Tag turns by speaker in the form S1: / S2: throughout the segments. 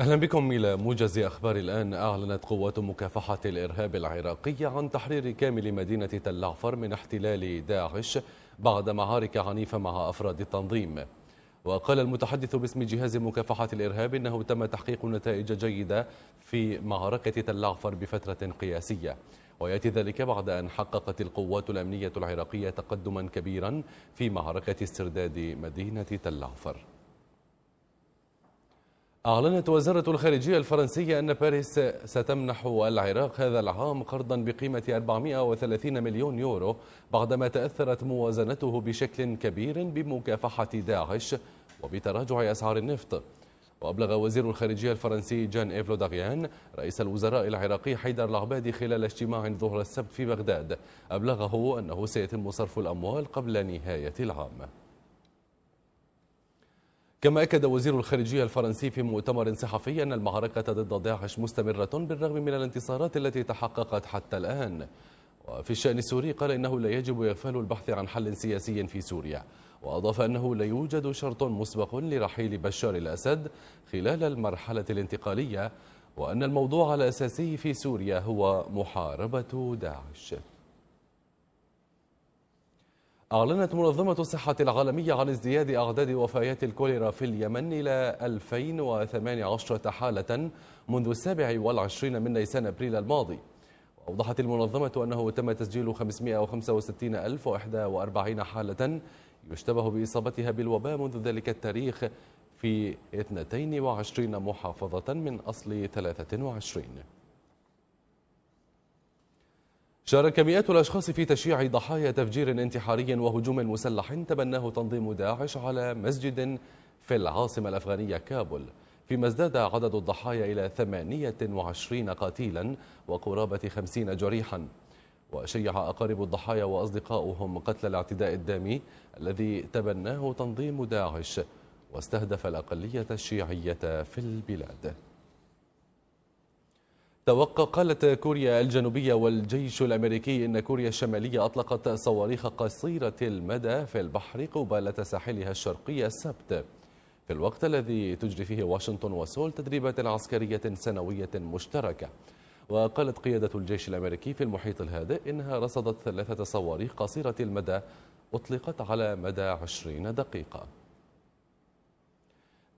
S1: أهلا بكم إلى موجز أخبار الآن أعلنت قوات مكافحة الإرهاب العراقية عن تحرير كامل مدينة تل عفر من احتلال داعش بعد معارك عنيفة مع أفراد التنظيم وقال المتحدث باسم جهاز مكافحة الإرهاب أنه تم تحقيق نتائج جيدة في معركة تل عفر بفترة قياسية ويأتي ذلك بعد أن حققت القوات الأمنية العراقية تقدما كبيرا في معركة استرداد مدينة تل عفر أعلنت وزارة الخارجية الفرنسية أن باريس ستمنح العراق هذا العام قرضا بقيمة 430 مليون يورو بعدما تأثرت موازنته بشكل كبير بمكافحة داعش وبتراجع أسعار النفط وأبلغ وزير الخارجية الفرنسي جان إيفلو داغيان رئيس الوزراء العراقي حيدر العبادي خلال اجتماع ظهر السبت في بغداد أبلغه أنه سيتم صرف الأموال قبل نهاية العام كما أكد وزير الخارجية الفرنسي في مؤتمر صحفي أن المعركة ضد داعش مستمرة بالرغم من الانتصارات التي تحققت حتى الآن وفي الشأن السوري قال إنه لا يجب إغفال البحث عن حل سياسي في سوريا وأضاف أنه لا يوجد شرط مسبق لرحيل بشار الأسد خلال المرحلة الانتقالية وأن الموضوع الأساسي في سوريا هو محاربة داعش أعلنت منظمة الصحة العالمية عن ازدياد أعداد وفيات الكوليرا في اليمن إلى 2018 حالة منذ 27 من نيسان أبريل الماضي أوضحت المنظمة أنه تم تسجيل 565041 حالة يشتبه بإصابتها بالوباء منذ ذلك التاريخ في 22 محافظة من أصل 23 شارك مئات الأشخاص في تشييع ضحايا تفجير انتحاري وهجوم مسلح تبناه تنظيم داعش على مسجد في العاصمة الأفغانية كابول فيما ازداد عدد الضحايا إلى 28 قتيلا وقرابة 50 جريحا وشيع أقارب الضحايا وأصدقاؤهم قتل الاعتداء الدامي الذي تبناه تنظيم داعش واستهدف الأقلية الشيعية في البلاد قالت كوريا الجنوبية والجيش الأمريكي إن كوريا الشمالية أطلقت صواريخ قصيرة المدى في البحر قبالة ساحلها الشرقي السبت في الوقت الذي تجري فيه واشنطن وسول تدريبات عسكرية سنوية مشتركة وقالت قيادة الجيش الأمريكي في المحيط الهادئ إنها رصدت ثلاثة صواريخ قصيرة المدى أطلقت على مدى عشرين دقيقة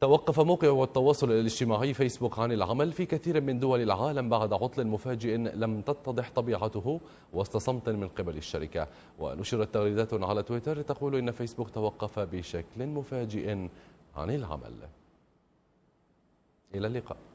S1: توقف موقع التواصل الاجتماعي فيسبوك عن العمل في كثير من دول العالم بعد عطل مفاجئ لم تتضح طبيعته وسط صمت من قبل الشركة ونشرت تغريدات على تويتر تقول إن فيسبوك توقف بشكل مفاجئ عن العمل إلى اللقاء